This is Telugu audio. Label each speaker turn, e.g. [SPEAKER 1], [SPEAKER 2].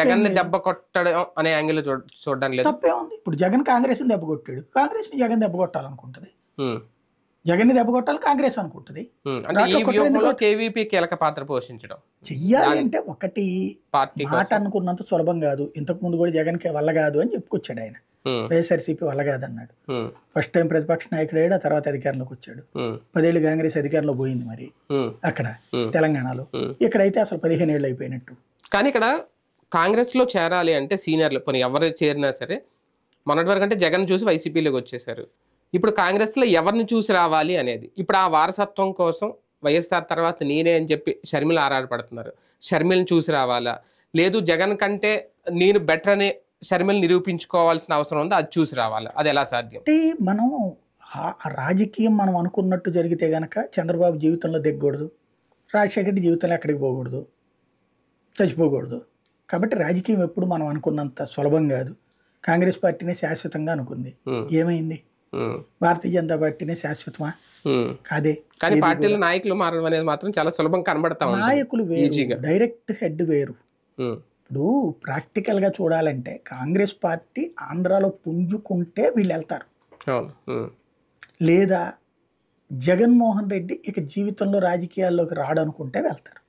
[SPEAKER 1] జగన్ ని దెబ్బ
[SPEAKER 2] కొట్టడం అనే యాంగిల్ చూడడం లేదు తప్పే
[SPEAKER 1] ఉంది ఇప్పుడు జగన్ కాంగ్రెస్ దెబ్బ కొట్టాడు
[SPEAKER 2] కాంగ్రెస్ ని జగన్ దెబ్బ కొట్టాలనుకుంటది
[SPEAKER 1] జగన్ ని దెబ్బ కొట్టాలి కాంగ్రెస్ అనుకుంటది
[SPEAKER 2] కేవీపీ కీలక పాత్ర పోషించడం చెయ్యాలి అంటే ఒకటి పార్టీ మాట అనుకున్నంత
[SPEAKER 1] సులభం కాదు ఇంతకు ముందు కూడా జగన్ కి వల్ల కాదు అని చెప్పుకొచ్చాడు ఆయన వైఎస్ఆర్సీపీ వల్ల కాదన్నాడు ఫస్ట్ టైం ప్రతిపక్ష నాయకుడు అయ్యాడు ఆ తర్వాత అధికారంలోకి వచ్చాడు పదేళ్ళు కాంగ్రెస్ అధికారంలో పోయింది మరి అక్కడ తెలంగాణలో ఇక్కడైతే అసలు పదిహేను ఏళ్ళు అయిపోయినట్టు
[SPEAKER 2] కానీ ఇక్కడ కాంగ్రెస్లో చేరాలి అంటే సీనియర్లు పోనీ ఎవరు చేరినా సరే మొన్నటి వరకు అంటే జగన్ చూసి వైసీపీలోకి వచ్చేశారు ఇప్పుడు కాంగ్రెస్లో ఎవరిని చూసి రావాలి అనేది ఇప్పుడు ఆ వారసత్వం కోసం వైఎస్ఆర్ తర్వాత నేనే అని చెప్పి షర్మిల ఆరాటపడుతున్నారు షర్మిలను చూసి రావాలా లేదు జగన్ కంటే నేను బెటర్ అని షర్మిలు నిరూపించుకోవాల్సిన అవసరం ఉంది అది చూసి రావాలి అది ఎలా సాధ్యం
[SPEAKER 1] అంటే మనం రాజకీయం మనం అనుకున్నట్టు జరిగితే గనక చంద్రబాబు జీవితంలో దిగకూడదు రాజశేఖర్ జీవితంలో ఎక్కడికి పోకూడదు చచ్చిపోకూడదు కాబట్టి రాజకీయం ఎప్పుడు మనం అనుకున్నంత సులభం కాదు కాంగ్రెస్ పార్టీనే శాశ్వతంగా అనుకుంది ఏమైంది భారతీయ జనతా పార్టీనే శాశ్వతమా
[SPEAKER 2] కాదే కానీ పార్టీలో నాయకులు మారడం అనేది మాత్రం చాలా సులభం కనబడతా నాయకులు వేరు డైరెక్ట్ హెడ్ వేరు ఇప్పుడు
[SPEAKER 1] ప్రాక్టికల్ గా చూడాలంటే కాంగ్రెస్ పార్టీ ఆంధ్రాలో పుంజుకుంటే వీళ్ళు వెళ్తారు లేదా జగన్మోహన్ రెడ్డి ఇక జీవితంలో రాజకీయాల్లోకి రాడనుకుంటే వెళ్తారు